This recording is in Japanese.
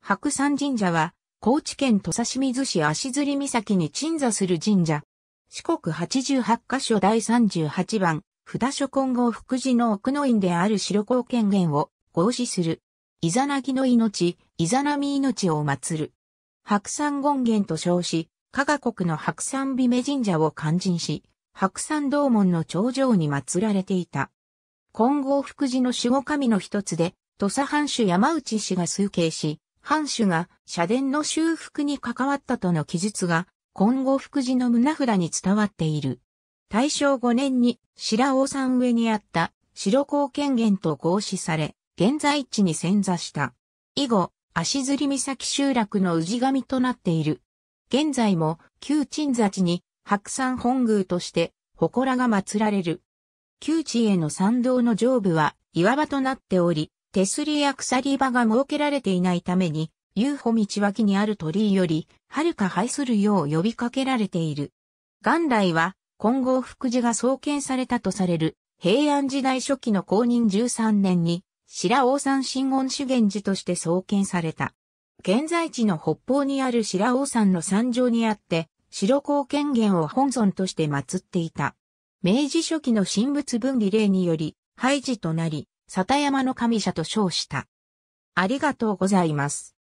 白山神社は、高知県土佐清水市足摺岬に鎮座する神社。四国八十八カ所第三十八番、札所金剛福寺の奥の院である白光権限を合祀する。イザナギの命、イザナミ命を祀る。白山権限と称し、加賀国の白山美神社を勧進し、白山道門の頂上に祀られていた。金剛福寺の守護神の一つで、土佐藩主山内氏が崇敬し、藩主が社殿の修復に関わったとの記述が、今後福寺の胸札に伝わっている。大正5年に白尾山上にあった白高権限と合祀され、現在地に潜座した。以後、足摺岬集落の氏神となっている。現在も旧鎮座地に白山本宮として祠が祀られる。旧地への参道の上部は岩場となっており、手すりや鎖場が設けられていないために、遊歩道脇にある鳥居より、はるか廃するよう呼びかけられている。元来は、金剛福寺が創建されたとされる、平安時代初期の公認13年に、白王山新言修験寺として創建された。現在地の北方にある白王山の山上にあって、白光権限を本尊として祀っていた。明治初期の神仏分離令により、廃寺となり、里山の神社と称した。ありがとうございます。